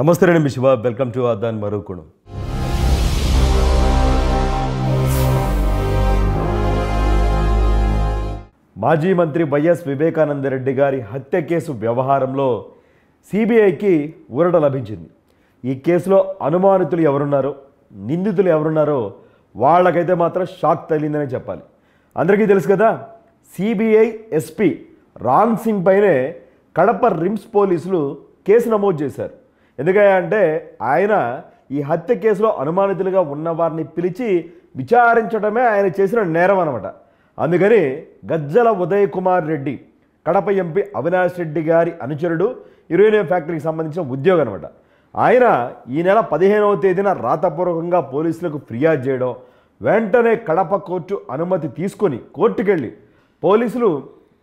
నమస్తే రండి Shiva welcome welcome to ಆದಾನ್ మరుకుణం మాజీ మంత్రి వైఎస్ వివేకానందరెడ్డి గారి హత్య కేసు వ్యవహారంలో సిబిఐకి ఊరట లభించింది ఈ కేసులో అనుమానితులు ఎవరున్నారో నిందితులు ఎవరున్నారో వాళ్ళకైతే మాత్రం షాక్ తగిలిందనే చెప్పాలి అందరికీ తెలుసు కదా సిబిఐ ఎస్పీ రామ్ సింగ్ పైనే కడప రిమ్స్ పోలీసులు కేసు నమోదు చేశారు ఎందుకంటే ఆయన ఈ హత్య కేసులో అనుమానితులుగా ఉన్న వారిని పిలిచి విచారించడమే ఆయన చేసిన నేరం అనమాట అందుకని గజ్జల ఉదయ్ కుమార్ రెడ్డి కడప ఎంపీ అవినాష్ రెడ్డి గారి అనుచరుడు యురేనియం ఫ్యాక్టరీకి సంబంధించిన ఉద్యోగం అనమాట ఆయన ఈ నెల పదిహేనవ తేదీన రాతపూర్వకంగా పోలీసులకు ఫిర్యాదు చేయడం వెంటనే కడప కోర్టు అనుమతి తీసుకొని కోర్టుకెళ్ళి పోలీసులు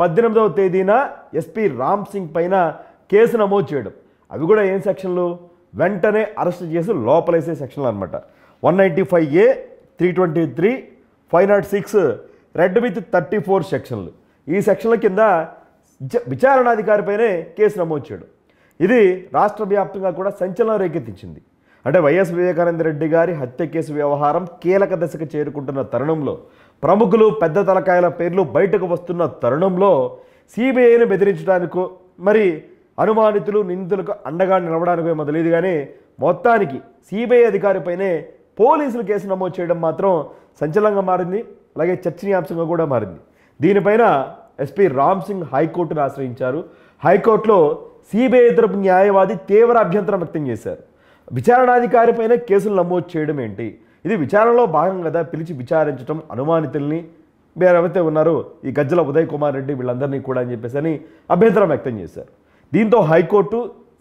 పద్దెనిమిదవ తేదీన ఎస్పీ రామ్ సింగ్ పైన కేసు నమోదు చేయడం అవి కూడా ఏం సెక్షన్లు వెంటనే అరెస్ట్ చేసి లోపలేసే సెక్షన్లు అనమాట one ninety five A three twenty three five nought six read with thirty four సెక్షన్లు ఈ సెక్షన్ల కింద విచారణాధికారిపైనే కేసు నమోదు చేయడం ఇది రాష్ట్ర వ్యాప్తంగా కూడా సంచలనం రేకెత్తించింది అంటే వైఎస్ వివేకానంద రెడ్డి గారి హత్య కేసు వ్యవహారం కీలక దశకు చేరుకుంటున్న తరుణంలో ప్రముఖులు పెద్ద తలకాయల పేర్లు బయటకు వస్తున్న తరుణంలో సిబిఐని బెదిరించడానికో మరి అనుమానితులు నిందితులకు అండగా నిలవడానికి ఏమో తెలియదు కానీ మొత్తానికి సిబిఐ అధికారిపైనే పోలీసులు కేసు నమోదు చేయడం మాత్రం సంచలనంగా మారింది అలాగే చర్చనీయాంశంగా కూడా మారింది దీనిపైన ఎస్పీ రామ్ సింగ్ హైకోర్టును ఆశ్రయించారు హైకోర్టులో సిబిఐ తరపు న్యాయవాది తీవ్ర అభ్యంతరం వ్యక్తం చేశారు విచారణాధికారిపైన కేసులు నమోదు చేయడం ఏంటి ఇది విచారణలో భాగం కదా పిలిచి విచారించడం అనుమానితుల్ని వేరెవరైతే ఉన్నారో ఈ గజ్జల ఉదయ్ కుమార్ రెడ్డి వీళ్ళందరినీ కూడా అని చెప్పేసి అని అభ్యంతరం వ్యక్తం చేశారు దీంతో హైకోర్టు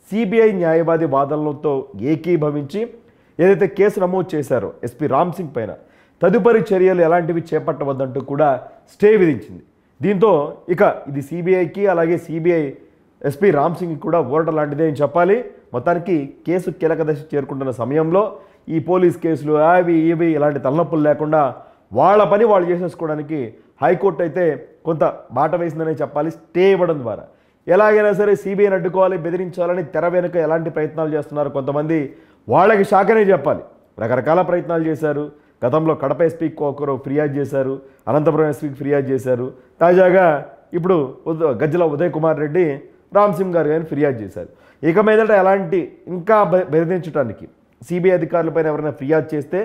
సిబిఐ న్యాయవాది వాదనలతో ఏకీభవించి ఏదైతే కేసు నమోదు చేశారో ఎస్పీ రామ్ సింగ్ పైన తదుపరి చర్యలు ఎలాంటివి చేపట్టవద్దంటూ కూడా స్టే విధించింది దీంతో ఇక ఇది సిబిఐకి అలాగే సిబిఐ ఎస్పీ రామ్ సింగ్ కూడా ఊరట లాంటిదే అని చెప్పాలి మొత్తానికి కేసు కీలక దశ చేరుకుంటున్న సమయంలో ఈ పోలీస్ కేసులు అవి ఇవి ఇలాంటి తలనొప్పులు లేకుండా వాళ్ళ పని వాళ్ళు చేసేసుకోవడానికి హైకోర్టు అయితే కొంత బాట వేసిందనే చెప్పాలి స్టే ఇవ్వడం ద్వారా ఎలాగైనా సరే సిబిఐని అడ్డుకోవాలి బెదిరించాలని తెర వెనుక ఎలాంటి ప్రయత్నాలు చేస్తున్నారు కొంతమంది వాళ్ళకి షాకనే చెప్పాలి రకరకాల ప్రయత్నాలు చేశారు గతంలో కడప ఎస్పీకి ఒకరు ఫిర్యాదు చేశారు అనంతపురం ఎస్పీకి ఫిర్యాదు చేశారు తాజాగా ఇప్పుడు గజ్జల ఉదయ్ కుమార్ రెడ్డి రామ్ గారు గారిని ఫిర్యాదు చేశారు ఇక మీదట ఎలాంటి ఇంకా బెదిరించడానికి సిబిఐ అధికారులపైన ఎవరైనా ఫిర్యాదు చేస్తే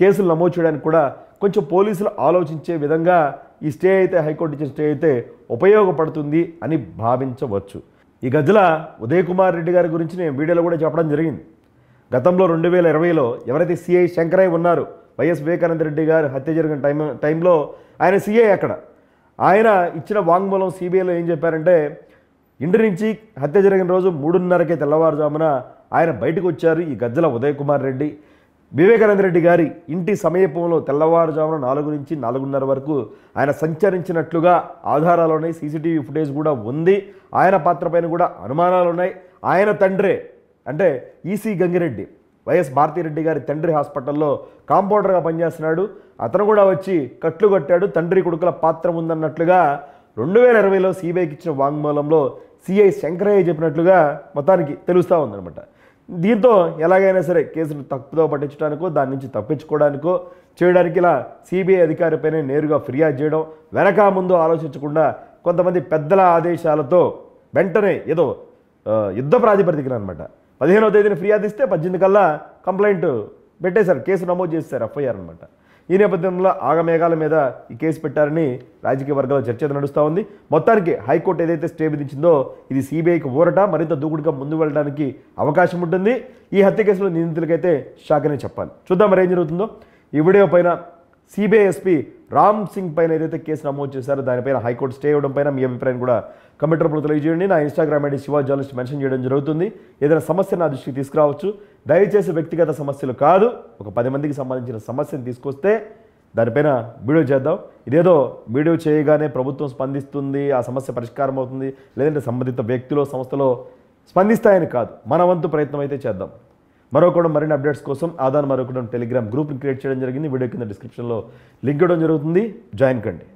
కేసులు నమోదు చేయడానికి కూడా కొంచెం పోలీసులు ఆలోచించే విధంగా ఈ స్టే అయితే హైకోర్టు ఇచ్చిన స్టే అయితే ఉపయోగపడుతుంది అని భావించవచ్చు ఈ గదిలో ఉదయ్ కుమార్ రెడ్డి గారి గురించి నేను వీడియోలో కూడా చెప్పడం జరిగింది గతంలో రెండు వేల ఇరవైలో ఎవరైతే సిఐ శంకరయ్య ఉన్నారు వైఎస్ వివేకానంద రెడ్డి గారు హత్య జరిగిన టైం టైంలో ఆయన సిఐ అక్కడ ఆయన ఇచ్చిన వాంగ్మూలం సిబిఐలో ఏం చెప్పారంటే ఇంటి నుంచి హత్య జరిగిన రోజు మూడున్నరకే తెల్లవారుజామున ఆయన బయటకు వచ్చారు ఈ గజ్జల ఉదయ్ కుమార్ రెడ్డి వివేకానంద రెడ్డి గారి ఇంటి సమీపంలో తెల్లవారుజామున నాలుగు నుంచి నాలుగున్నర వరకు ఆయన సంచరించినట్లుగా ఆధారాలు ఉన్నాయి సీసీటీవీ ఫుటేజ్ కూడా ఉంది ఆయన పాత్రపైన కూడా అనుమానాలు ఉన్నాయి ఆయన తండ్రే అంటే ఈసీ గంగిరెడ్డి వైఎస్ భారతిరెడ్డి గారి తండ్రి హాస్పిటల్లో కాంపౌండర్గా పనిచేస్తున్నాడు అతను కూడా వచ్చి కట్లు కట్టాడు తండ్రి కొడుకుల పాత్ర ఉందన్నట్లుగా రెండు వేల ఇరవైలో సిబిఐకి ఇచ్చిన వాంగ్మూలంలో సిఐ శంకరయ్య చెప్పినట్లుగా మొత్తానికి తెలుస్తూ ఉందనమాట దీంతో ఎలాగైనా సరే కేసును తప్పుదో పట్టించడానికో దాని నుంచి తప్పించుకోవడానికో చేయడానికి ఇలా సిబిఐ అధికారిపైనే నేరుగా ఫిర్యాదు చేయడం వెనక ముందు ఆలోచించకుండా కొంతమంది పెద్దల ఆదేశాలతో వెంటనే ఏదో యుద్ధ ప్రాతిపదికన అనమాట పదిహేనో తేదీన ఫిర్యాదు ఇస్తే పద్దెనిమిది కల్లా కంప్లైంట్ పెట్టేశారు కేసు నమోదు చేస్తారు ఎఫ్ఐఆర్ అనమాట ఈ నేపథ్యంలో ఆగమేఘాల మీద ఈ కేసు పెట్టారని రాజకీయ వర్గాల చర్చ నడుస్తూ ఉంది మొత్తానికి హైకోర్టు ఏదైతే స్టే విధించిందో ఇది సిబిఐకి ఊరట మరింత దూకుడుగా ముందు వెళ్ళడానికి అవకాశం ఉంటుంది ఈ హత్య కేసులో నిందితులకైతే అనే చెప్పాలి చూద్దాం మరి ఏం జరుగుతుందో ఈ వీడియో పైన సిబిఐఎస్పీ రామ్ సింగ్ పైన ఏదైతే కేసు నమోదు చేశారో దానిపైన హైకోర్టు స్టే అవ్వడం పైన మీ అభిప్రాయం కూడా కంప్యూటర్ రూపంలో తెలియజేయండి నా Instagram ID Shiva journalist mention చేయడం జరుగుతుంది ఏదైనా సమస్య నా దృష్టికి తీసుకురావచ్చు దయచేసి వ్యక్తిగత సమస్యలు కాదు ఒక పది మందికి సంబంధించిన సమస్యను తీసుకొస్తే దానిపైన వీడియో చేద్దాం ఇదేదో వీడియో చేయగానే ప్రభుత్వం స్పందిస్తుంది ఆ సమస్య పరిష్కారం అవుతుంది లేదంటే సంబంధిత వ్యక్తిలో సంస్థలో స్పందిస్తాయని కాదు మన వంతు ప్రయత్నం అయితే చేద్దాం మరొకడం మరిన్ని అప్డేట్స్ కోసం ఆధార్ మరొకడం టెలిగ్రామ్ గ్రూప్ని క్రియేట్ చేయడం జరిగింది వీడియో కింద డిస్క్రిప్షన్లో లింక్ ఇవ్వడం జరుగుతుంది జాయిన్ కండి